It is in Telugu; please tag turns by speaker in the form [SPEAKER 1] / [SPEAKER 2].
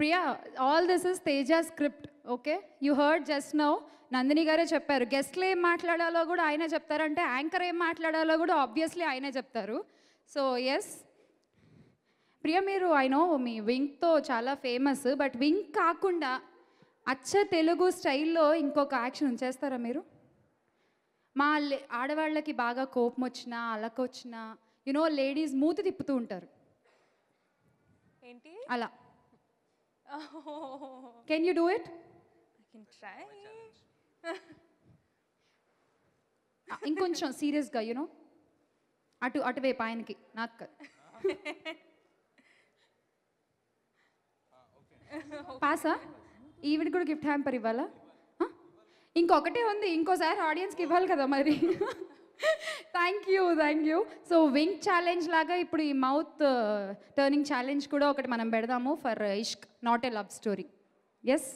[SPEAKER 1] Priya all this is Teja script okay you heard just now Nandini గారే చెప్పారు గెస్ట్లు ఏం మాట్లాడాలో కూడా ఆయనే చెప్తారంటే యాంకర్ ఏం మాట్లాడాలో కూడా ఆబ్వియస్లీ ఆయనే చెప్తారు సో ఎస్ ప్రియ మీరు ఐ నో మీ వింగ్తో చాలా ఫేమస్ బట్ వింగ్ కాకుండా అచ్చ తెలుగు స్టైల్లో ఇంకొక యాక్షన్ చేస్తారా మీరు మా ఆడవాళ్ళకి బాగా కోపం వచ్చినా అలకొచ్చినా యునో లేడీస్ మూతి తిప్పుతూ ఉంటారు
[SPEAKER 2] ఏంటి అలా Oh. యూ డూ ఇట్
[SPEAKER 1] ఇంకొంచెం సీరియస్గా యూనో అటు అటువైపు ఆయనకి నాకు
[SPEAKER 2] పాసా
[SPEAKER 1] ఈవిడ కూడా గిఫ్ట్ హ్యాంపర్ ఇవ్వాలా ఇంకొకటే ఉంది ఇంకోసారి ఆడియన్స్కి ఇవ్వాలి కదా మరి thank you thank you so వింగ్ ఛాలెంజ్ లాగా ఇప్పుడు ఈ మౌత్ టర్నింగ్ ఛాలెంజ్ కూడా ఒకటి మనం పెడదాము for Ishq not a love story yes